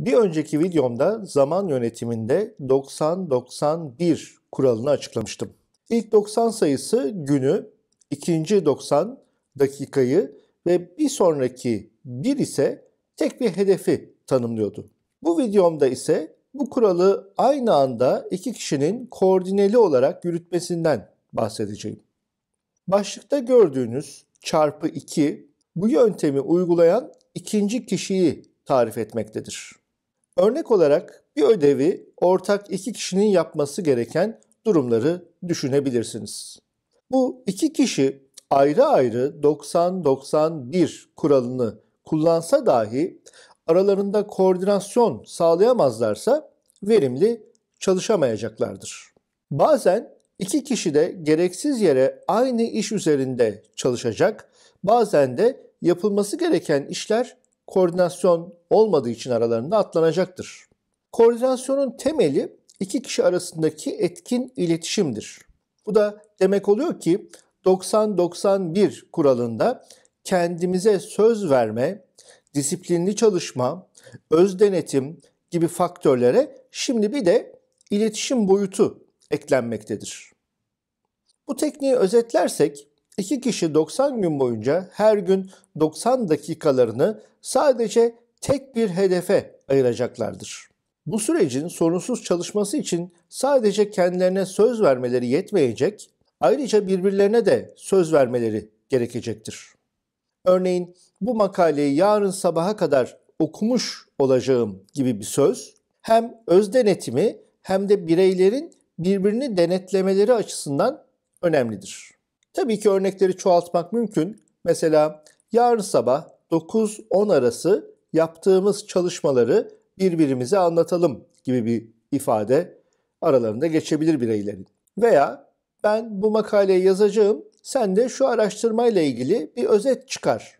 Bir önceki videomda zaman yönetiminde 90-91 kuralını açıklamıştım. İlk 90 sayısı günü, ikinci 90 dakikayı ve bir sonraki 1 ise tek bir hedefi tanımlıyordu. Bu videomda ise bu kuralı aynı anda iki kişinin koordineli olarak yürütmesinden bahsedeceğim. Başlıkta gördüğünüz çarpı 2 bu yöntemi uygulayan ikinci kişiyi tarif etmektedir. Örnek olarak bir ödevi ortak iki kişinin yapması gereken durumları düşünebilirsiniz. Bu iki kişi ayrı ayrı 90-91 kuralını kullansa dahi aralarında koordinasyon sağlayamazlarsa verimli çalışamayacaklardır. Bazen iki kişi de gereksiz yere aynı iş üzerinde çalışacak, bazen de yapılması gereken işler koordinasyon olmadığı için aralarında atlanacaktır. Koordinasyonun temeli iki kişi arasındaki etkin iletişimdir. Bu da demek oluyor ki 90-91 kuralında kendimize söz verme, disiplinli çalışma, öz denetim gibi faktörlere şimdi bir de iletişim boyutu eklenmektedir. Bu tekniği özetlersek İki kişi 90 gün boyunca her gün 90 dakikalarını sadece tek bir hedefe ayıracaklardır. Bu sürecin sorunsuz çalışması için sadece kendilerine söz vermeleri yetmeyecek, ayrıca birbirlerine de söz vermeleri gerekecektir. Örneğin bu makaleyi yarın sabaha kadar okumuş olacağım gibi bir söz hem öz denetimi hem de bireylerin birbirini denetlemeleri açısından önemlidir. Tabii ki örnekleri çoğaltmak mümkün. Mesela yarın sabah 9-10 arası yaptığımız çalışmaları birbirimize anlatalım gibi bir ifade aralarında geçebilir bireylerin. Veya ben bu makaleyi yazacağım, sen de şu araştırmayla ilgili bir özet çıkar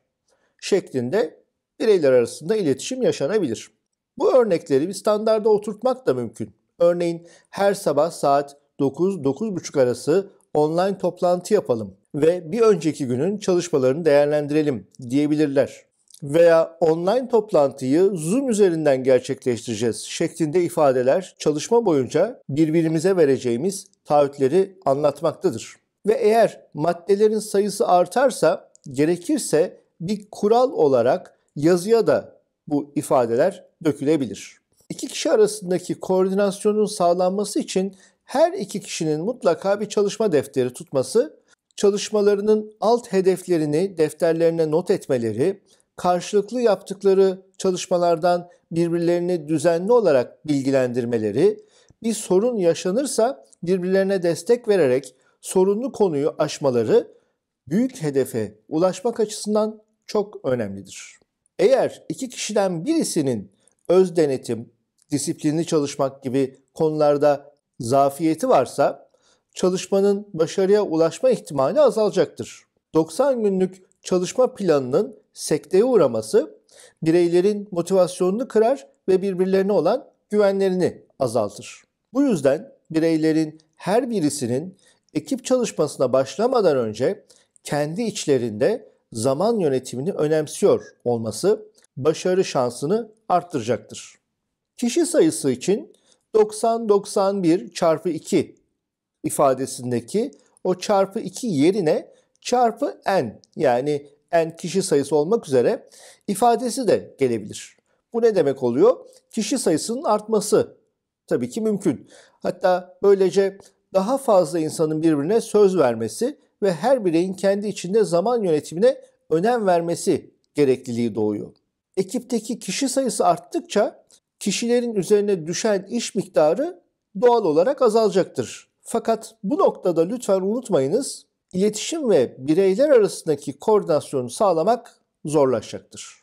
şeklinde bireyler arasında iletişim yaşanabilir. Bu örnekleri bir standarda oturtmak da mümkün. Örneğin her sabah saat 9-9.30 arası online toplantı yapalım ve bir önceki günün çalışmalarını değerlendirelim diyebilirler. Veya online toplantıyı Zoom üzerinden gerçekleştireceğiz şeklinde ifadeler çalışma boyunca birbirimize vereceğimiz taahhütleri anlatmaktadır. Ve eğer maddelerin sayısı artarsa gerekirse bir kural olarak yazıya da bu ifadeler dökülebilir. İki kişi arasındaki koordinasyonun sağlanması için her iki kişinin mutlaka bir çalışma defteri tutması, çalışmalarının alt hedeflerini defterlerine not etmeleri, karşılıklı yaptıkları çalışmalardan birbirlerini düzenli olarak bilgilendirmeleri, bir sorun yaşanırsa birbirlerine destek vererek sorunlu konuyu aşmaları büyük hedefe ulaşmak açısından çok önemlidir. Eğer iki kişiden birisinin öz denetim, disiplinli çalışmak gibi konularda zafiyeti varsa çalışmanın başarıya ulaşma ihtimali azalacaktır. 90 günlük çalışma planının sekteye uğraması bireylerin motivasyonunu kırar ve birbirlerine olan güvenlerini azaltır. Bu yüzden bireylerin her birisinin ekip çalışmasına başlamadan önce kendi içlerinde zaman yönetimini önemsiyor olması başarı şansını arttıracaktır. Kişi sayısı için 90-91 çarpı 2 ifadesindeki o çarpı 2 yerine çarpı n yani n kişi sayısı olmak üzere ifadesi de gelebilir. Bu ne demek oluyor? Kişi sayısının artması tabii ki mümkün. Hatta böylece daha fazla insanın birbirine söz vermesi ve her bireyin kendi içinde zaman yönetimine önem vermesi gerekliliği doğuyor. Ekipteki kişi sayısı arttıkça kişilerin üzerine düşen iş miktarı doğal olarak azalacaktır. Fakat bu noktada lütfen unutmayınız, iletişim ve bireyler arasındaki koordinasyonu sağlamak zorlaşacaktır.